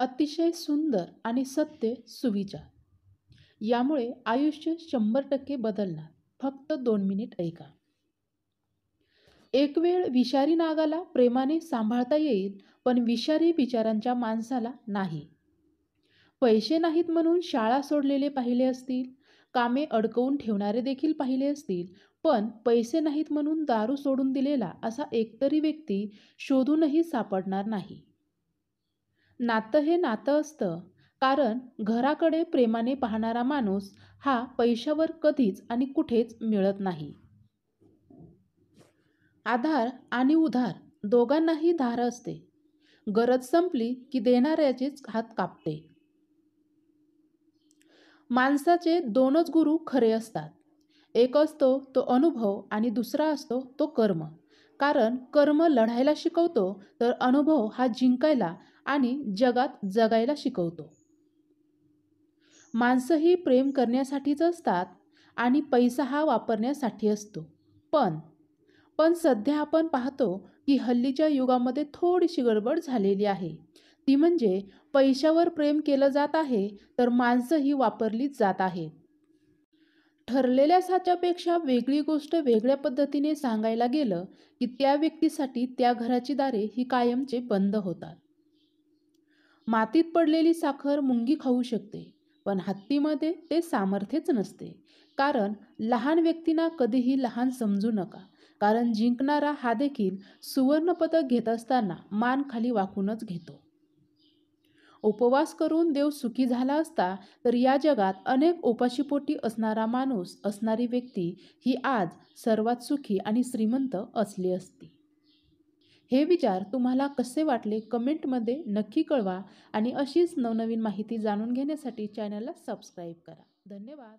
अतिशय सुंदर आणि सत्य सुविचार यामुळे आयुष्य शंभर टक्के बदलणार फक्त दोन मिनिट ऐका एक वेळ विषारी नागाला प्रेमाने सांभाळता येईल पण विषारी विचारांच्या माणसाला नाही पैसे नाहीत म्हणून शाळा सोडलेले पाहिले असतील कामे अडकवून ठेवणारे देखील पाहिले असतील पण पैसे नाहीत म्हणून दारू सोडून दिलेला असा एकतरी व्यक्ती शोधूनही सापडणार नाही नातं हे नातं असतं कारण घराकडे प्रेमाने पाहणारा माणूस हा पैशावर कधीच आणि कुठेच मिळत नाही आधार आणि उधार दोघांनाही धार असते गरज संपली की देणाऱ्याचेच हात कापते माणसाचे दोनच गुरु खरे असतात एक असतो तो अनुभव आणि दुसरा असतो तो कर्म कारण कर्म लढायला शिकवतो तर अनुभव हा जिंकायला आणि जगात जगायला शिकवतो माणसंही प्रेम करण्यासाठीच असतात आणि पैसा हा वापरण्यासाठी असतो पण पण सध्या आपण पाहतो की हल्लीच्या युगामध्ये थोडीशी गडबड झालेली आहे ती म्हणजे पैशावर प्रेम केलं जात आहे तर माणसंही वापरलीच जात आहेत ठरलेल्या साच्यापेक्षा वेगळी गोष्ट वेगळ्या पद्धतीने सांगायला गेलं की त्या व्यक्तीसाठी त्या घराची दारे ही कायमचे बंद होतात मातीत पडलेली साखर मुंगी खाऊ शकते पण हत्तीमध्ये ते सामर्थ्यच नसते कारण लहान व्यक्तींना कधीही लहान समजू नका कारण जिंकणारा हा देखील सुवर्णपदक घेत असताना मान खाली वाकूनच घेतो उपवास करून देव सुखी झाला असता तर या जगात अनेक उपाशीपोटी असणारा माणूस असणारी व्यक्ती ही आज सर्वात सुखी आणि श्रीमंत असली असती हे विचार तुम्हाला कसे वाटले कमेंटमध्ये नक्की कळवा आणि अशीच नवनवीन माहिती जाणून घेण्यासाठी चॅनलला सबस्क्राईब करा धन्यवाद